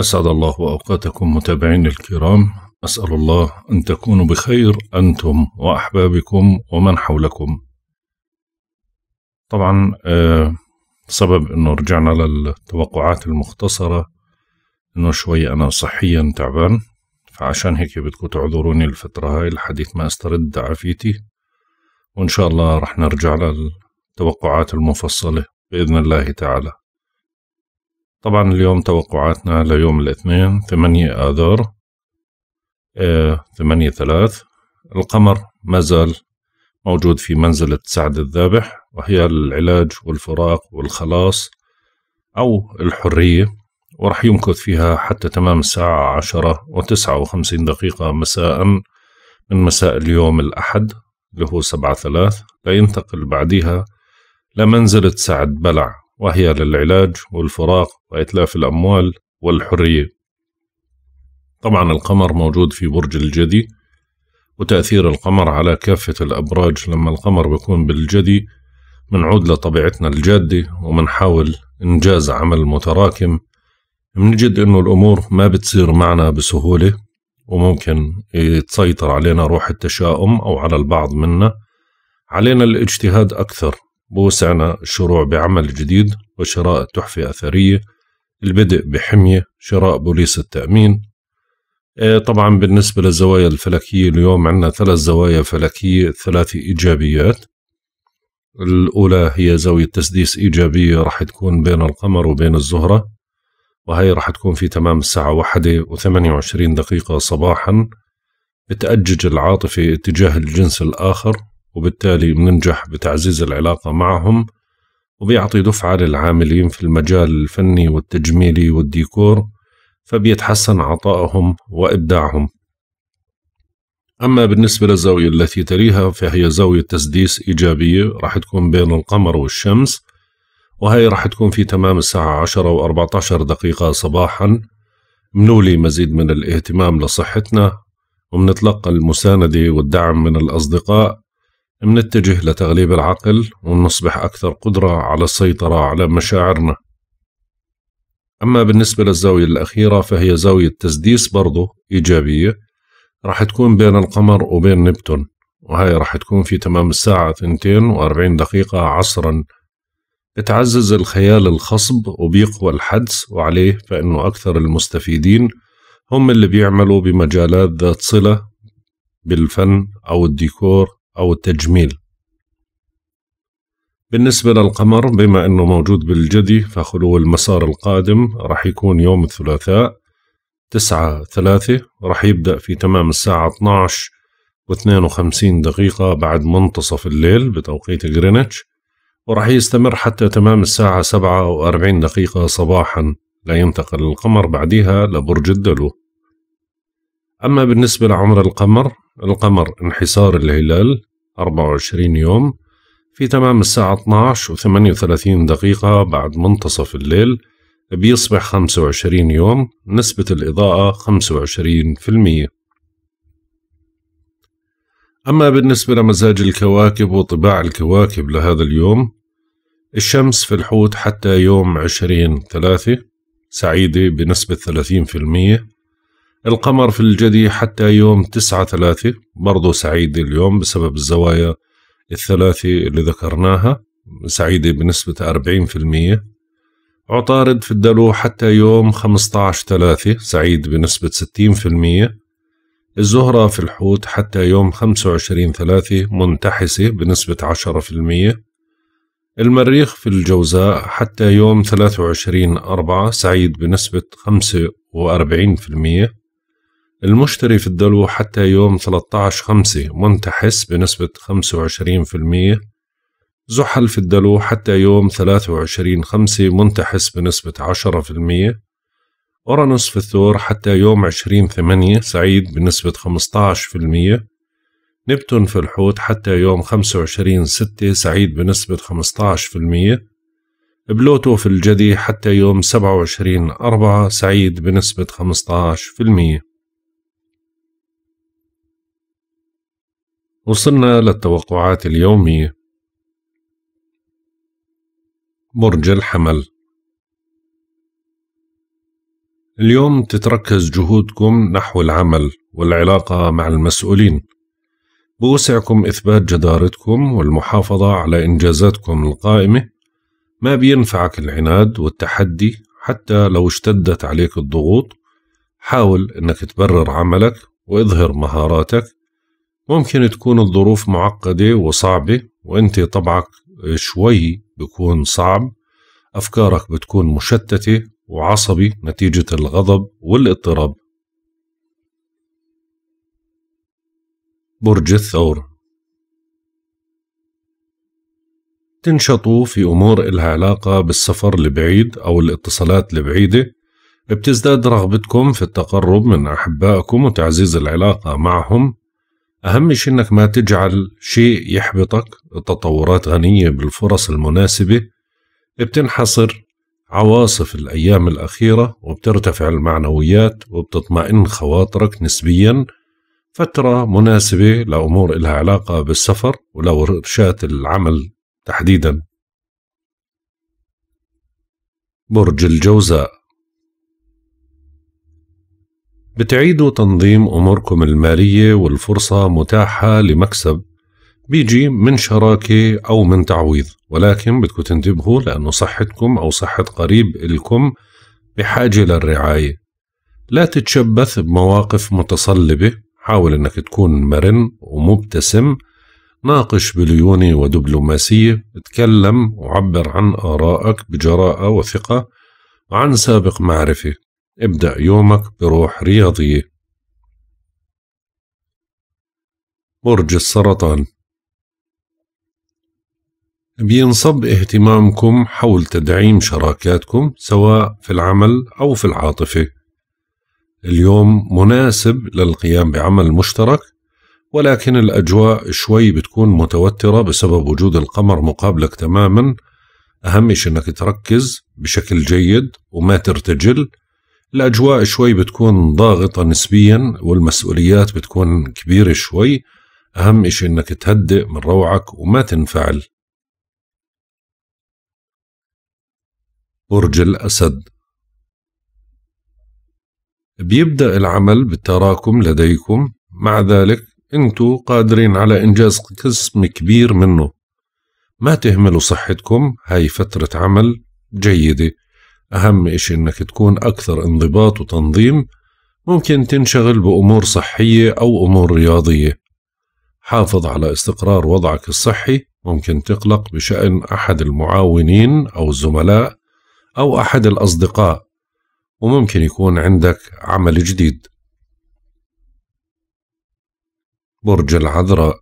أسعد الله أوقاتكم متابعين الكرام أسأل الله أن تكونوا بخير أنتم وأحبابكم ومن حولكم طبعا آه، سبب أنه رجعنا للتوقعات المختصرة أنه شوي أنا صحيا تعبان فعشان هيك بدكم تعذروني الفترة هاي لحديث ما استرد عافيتي وإن شاء الله رح نرجع للتوقعات المفصلة بإذن الله تعالى طبعا اليوم توقعاتنا ليوم الاثنين ثمانية آذار آه ثمانية ثلاث القمر ما زال موجود في منزلة سعد الذابح وهي العلاج والفراق والخلاص أو الحرية ورح يمكث فيها حتى تمام الساعة عشرة وتسعة وخمسين دقيقة مساء من مساء اليوم الأحد اللي هو سبعة ثلاث لينتقل بعدها لمنزلة سعد بلع وهي للعلاج والفراق وإتلاف الأموال والحرية طبعا القمر موجود في برج الجدي وتأثير القمر على كافة الأبراج لما القمر بيكون بالجدي منعود لطبيعتنا الجادة ومنحاول إنجاز عمل متراكم منجد إنه الأمور ما بتصير معنا بسهولة وممكن تسيطر علينا روح التشاؤم أو على البعض منا علينا الاجتهاد أكثر بوسعنا الشروع بعمل جديد وشراء تحفة أثرية البدء بحمية شراء بوليس التأمين إيه، طبعا بالنسبة للزوايا الفلكية اليوم عندنا ثلاث زوايا فلكية ثلاث إيجابيات الأولى هي زاوية تسديس إيجابية راح تكون بين القمر وبين الزهرة وهي راح تكون في تمام الساعة واحدة وثمانية وعشرين دقيقة صباحا بتأجج العاطفة اتجاه الجنس الآخر وبالتالي بننجح بتعزيز العلاقة معهم وبيعطي دفعة للعاملين في المجال الفني والتجميلي والديكور فبيتحسن عطائهم وإبداعهم أما بالنسبة للزاوية التي تليها فهي زاوية تسديس إيجابية راح تكون بين القمر والشمس وهي راح تكون في تمام الساعة 10 و 14 دقيقة صباحا منولي مزيد من الاهتمام لصحتنا ومنتلقى المساندة والدعم من الأصدقاء منتجه لتغليب العقل ونصبح أكثر قدرة على السيطرة على مشاعرنا أما بالنسبة للزاوية الأخيرة فهي زاوية تسديس برضو إيجابية راح تكون بين القمر وبين نبتون وهي راح تكون في تمام الساعة 42 دقيقة عصرا بتعزز الخيال الخصب وبيقوى الحدس وعليه فإنه أكثر المستفيدين هم اللي بيعملوا بمجالات ذات صلة بالفن أو الديكور أو التجميل بالنسبة للقمر بما أنه موجود بالجدي فخلو المسار القادم راح يكون يوم الثلاثاء تسعة ثلاثة رح يبدأ في تمام الساعة 12 و 52 دقيقة بعد منتصف الليل بتوقيت غرينتش وراح يستمر حتى تمام الساعة 47 دقيقة صباحا لا ينتقل القمر بعدها لبرج الدلو أما بالنسبة لعمر القمر القمر انحسار الهلال 24 يوم في تمام الساعة 12 و 38 دقيقة بعد منتصف الليل بيصبح 25 يوم نسبة الإضاءة 25% أما بالنسبة لمزاج الكواكب وطباع الكواكب لهذا اليوم الشمس في الحوت حتى يوم 20 3 سعيدة بنسبة 30% القمر في الجدي حتى يوم تسعة ثلاثة برضو سعيد اليوم بسبب الزوايا الثلاثة اللي ذكرناها سعيدة بنسبة أربعين في المية عطارد في الدلو حتى يوم خمسة عشر ثلاثة سعيد بنسبة ستين في المية الزهرة في الحوت حتى يوم خمسة وعشرين ثلاثة منتحسة بنسبة عشرة في المية المريخ في الجوزاء حتى يوم ثلاثة وعشرين أربعة سعيد بنسبة خمسة وأربعين في المية المشتري في الدلو حتى يوم 13/5 منتحس بنسبة 25% زحل في الدلو حتى يوم 23/5 منتحس بنسبة 10% أورانوس في الثور حتى يوم 20/8 سعيد بنسبة 15% نبتون في الحوت حتى يوم 25/6 سعيد بنسبة 15% بلوتو في الجدي حتى يوم 27 أربعة سعيد بنسبة 15% وصلنا للتوقعات اليومية برج الحمل اليوم تتركز جهودكم نحو العمل والعلاقة مع المسؤولين بوسعكم إثبات جدارتكم والمحافظة على إنجازاتكم القائمة ما بينفعك العناد والتحدي حتى لو اشتدت عليك الضغوط حاول أنك تبرر عملك وإظهر مهاراتك ممكن تكون الظروف معقدة وصعبة وانت طبعك شوي بكون صعب أفكارك بتكون مشتتة وعصبي نتيجة الغضب والاضطراب برج الثور تنشطوا في أمور إلها علاقة بالسفر البعيد أو الاتصالات البعيدة بتزداد رغبتكم في التقرب من أحبائكم وتعزيز العلاقة معهم أهم شيء أنك ما تجعل شيء يحبطك التطورات غنية بالفرص المناسبة بتنحصر عواصف الأيام الأخيرة وبترتفع المعنويات وبتطمئن خواطرك نسبيا فترة مناسبة لأمور إلها علاقة بالسفر ولورشات العمل تحديدا برج الجوزاء بتعيدوا تنظيم أموركم المالية والفرصة متاحة لمكسب بيجي من شراكة أو من تعويض ولكن بدكم تنتبهوا لأن صحتكم أو صحة قريب إلكم بحاجة للرعاية لا تتشبث بمواقف متصلبة حاول أنك تكون مرن ومبتسم ناقش بليونة ودبلوماسية تكلم وعبر عن آرائك بجراءة وثقة وعن سابق معرفة ابدأ يومك بروح رياضية برج السرطان بينصب اهتمامكم حول تدعيم شراكاتكم سواء في العمل أو في العاطفة اليوم مناسب للقيام بعمل مشترك ولكن الأجواء شوي بتكون متوترة بسبب وجود القمر مقابلك تماما أهم شيء أنك تركز بشكل جيد وما ترتجل الأجواء شوي بتكون ضاغطة نسبيا والمسؤوليات بتكون كبيرة شوي أهم إشي إنك تهدئ من روعك وما تنفعل برج الأسد بيبدأ العمل بالتراكم لديكم مع ذلك أنتوا قادرين على إنجاز قسم كبير منه ما تهملوا صحتكم هاي فترة عمل جيدة أهم إشي إنك تكون أكثر انضباط وتنظيم ممكن تنشغل بأمور صحية أو أمور رياضية حافظ على استقرار وضعك الصحي ممكن تقلق بشأن أحد المعاونين أو الزملاء أو أحد الأصدقاء وممكن يكون عندك عمل جديد برج العذراء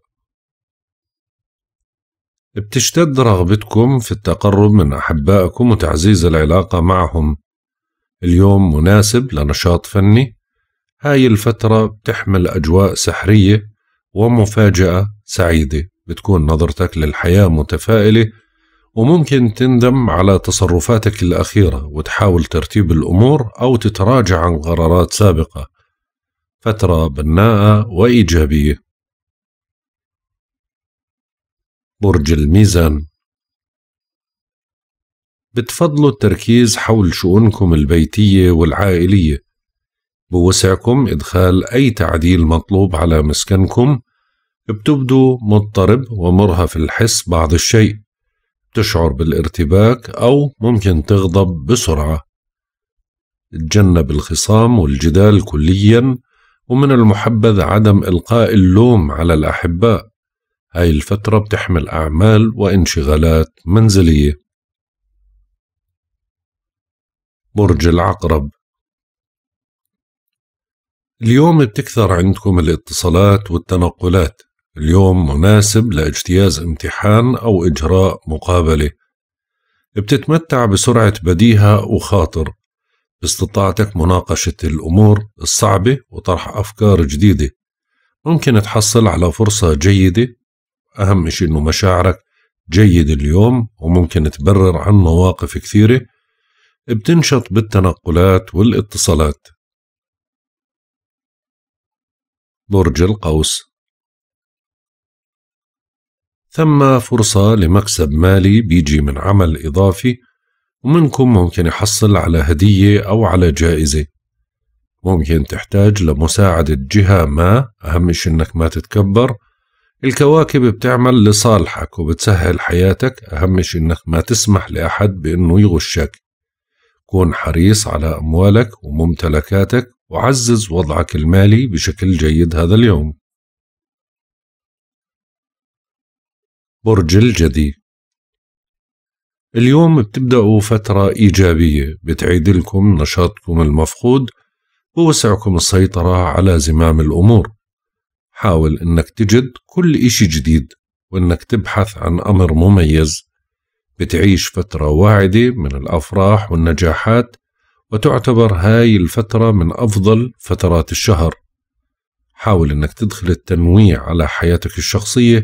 بتشتد رغبتكم في التقرب من أحبائكم وتعزيز العلاقة معهم اليوم مناسب لنشاط فني هاي الفترة بتحمل أجواء سحرية ومفاجأة سعيدة بتكون نظرتك للحياة متفائلة وممكن تندم على تصرفاتك الأخيرة وتحاول ترتيب الأمور أو تتراجع عن قرارات سابقة فترة بناءة وإيجابية برج الميزان بتفضلوا التركيز حول شؤونكم البيتية والعائلية بوسعكم إدخال أي تعديل مطلوب على مسكنكم بتبدو مضطرب ومرهف الحس بعض الشيء تشعر بالارتباك أو ممكن تغضب بسرعة تجنب الخصام والجدال كليا ومن المحبذ عدم إلقاء اللوم على الأحباء هاي الفترة بتحمل أعمال وانشغالات منزلية برج العقرب اليوم بتكثر عندكم الاتصالات والتنقلات اليوم مناسب لاجتياز امتحان أو إجراء مقابلة بتتمتع بسرعة بديهة وخاطر باستطاعتك مناقشة الأمور الصعبة وطرح أفكار جديدة ممكن تحصل على فرصة جيدة أهم شيء أنه مشاعرك جيد اليوم وممكن تبرر عن مواقف كثيرة بتنشط بالتنقلات والاتصالات برج القوس ثم فرصة لمكسب مالي بيجي من عمل إضافي ومنكم ممكن يحصل على هدية أو على جائزة ممكن تحتاج لمساعدة جهة ما أهم شيء أنك ما تتكبر الكواكب بتعمل لصالحك وبتسهل حياتك أهم شيء إنك ما تسمح لأحد بإنه يغشك كون حريص على أموالك وممتلكاتك وعزز وضعك المالي بشكل جيد هذا اليوم برج الجدي اليوم بتبدأوا فترة إيجابية بتعيد لكم نشاطكم المفقود ووسعكم السيطرة على زمام الأمور حاول إنك تجد كل إشي جديد وإنك تبحث عن أمر مميز بتعيش فترة واعدة من الأفراح والنجاحات وتعتبر هاي الفترة من أفضل فترات الشهر حاول إنك تدخل التنويع على حياتك الشخصية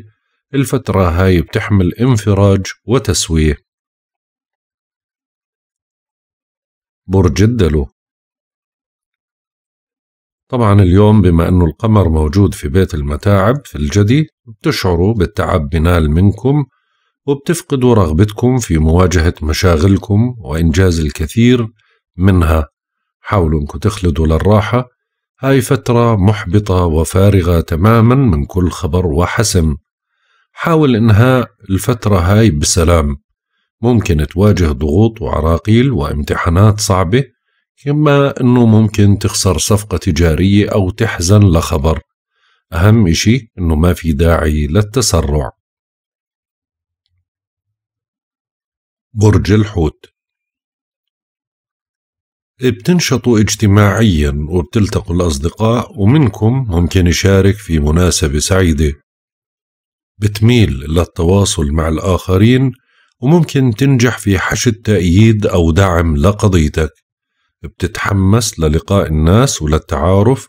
الفترة هاي بتحمل انفراج وتسوية برج الدلو طبعا اليوم بما أنه القمر موجود في بيت المتاعب في الجدي بتشعروا بالتعب بنال منكم وبتفقدوا رغبتكم في مواجهة مشاغلكم وإنجاز الكثير منها حاولوا أنكم تخلدوا للراحة هاي فترة محبطة وفارغة تماما من كل خبر وحسم حاول إنهاء الفترة هاي بسلام ممكن تواجه ضغوط وعراقيل وامتحانات صعبة كما أنه ممكن تخسر صفقة تجارية أو تحزن لخبر أهم إشي أنه ما في داعي للتسرع برج الحوت بتنشطوا اجتماعيا وبتلتقوا الأصدقاء ومنكم ممكن يشارك في مناسبة سعيدة بتميل للتواصل مع الآخرين وممكن تنجح في حشد تأييد أو دعم لقضيتك بتتحمس للقاء الناس وللتعارف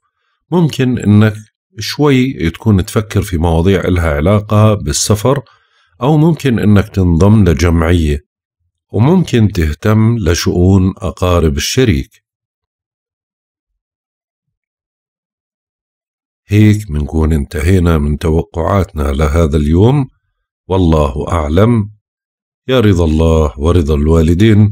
ممكن انك شوي تكون تفكر في مواضيع لها علاقة بالسفر أو ممكن انك تنضم لجمعية وممكن تهتم لشؤون أقارب الشريك هيك منكون انتهينا من توقعاتنا لهذا اليوم والله أعلم يا رضا الله ورضا الوالدين